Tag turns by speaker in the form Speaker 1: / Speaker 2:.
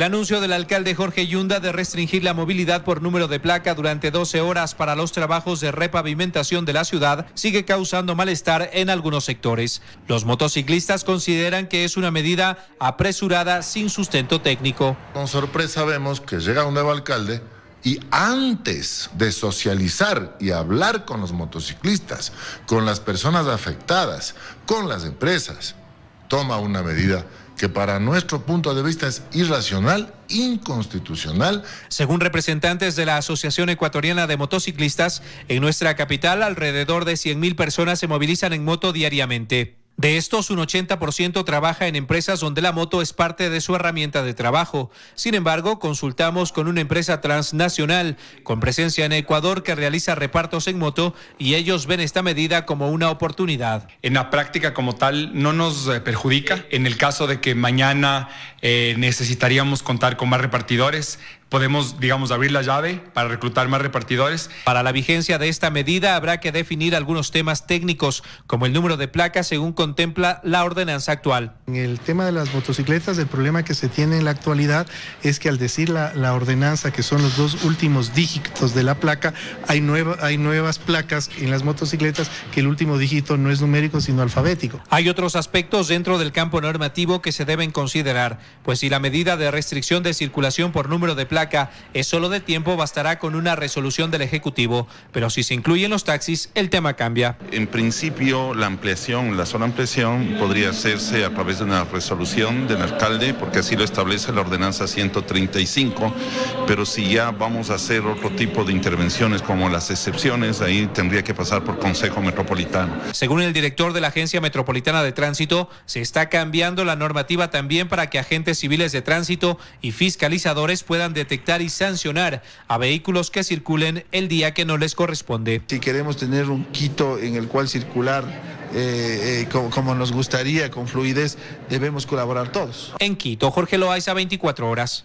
Speaker 1: El anuncio del alcalde Jorge Yunda de restringir la movilidad por número de placa durante 12 horas para los trabajos de repavimentación de la ciudad sigue causando malestar en algunos sectores. Los motociclistas consideran que es una medida apresurada sin sustento técnico.
Speaker 2: Con sorpresa vemos que llega un nuevo alcalde y antes de socializar y hablar con los motociclistas, con las personas afectadas, con las empresas, toma una medida que para nuestro punto de vista es irracional, inconstitucional. Según representantes de la Asociación Ecuatoriana de Motociclistas,
Speaker 1: en nuestra capital alrededor de 100.000 personas se movilizan en moto diariamente. De estos, un 80% trabaja en empresas donde la moto es parte de su herramienta de trabajo. Sin embargo, consultamos con una empresa transnacional con presencia en Ecuador que realiza repartos en moto y ellos ven esta medida como una oportunidad. En la práctica como tal no nos eh, perjudica. En el caso de que mañana eh, necesitaríamos contar con más repartidores, podemos, digamos, abrir la llave para reclutar más repartidores. Para la vigencia de esta medida habrá que definir algunos temas técnicos, como el número de placas según contempla la ordenanza actual.
Speaker 3: En el tema de las motocicletas, el problema que se tiene en la actualidad es que al decir la, la ordenanza, que son los dos últimos dígitos de la placa, hay, nueva, hay nuevas placas en las motocicletas que el último dígito no es numérico, sino alfabético.
Speaker 1: Hay otros aspectos dentro del campo normativo que se deben considerar, pues si la medida de restricción de circulación por número de placas es solo de tiempo bastará con una resolución del Ejecutivo, pero si se incluyen los taxis, el tema cambia.
Speaker 4: En principio, la ampliación, la sola ampliación, podría hacerse a través de una resolución del alcalde, porque así lo establece la ordenanza 135, pero si ya vamos a hacer otro tipo de intervenciones como las excepciones, ahí tendría que pasar por Consejo Metropolitano.
Speaker 1: Según el director de la Agencia Metropolitana de Tránsito, se está cambiando la normativa también para que agentes civiles de tránsito y fiscalizadores puedan detener y sancionar a vehículos que circulen el día que no les corresponde. Si queremos tener un Quito en el cual circular eh, eh, como, como, nos gustaría, con fluidez, debemos colaborar todos. En Quito, Jorge Loaiza, 24 horas.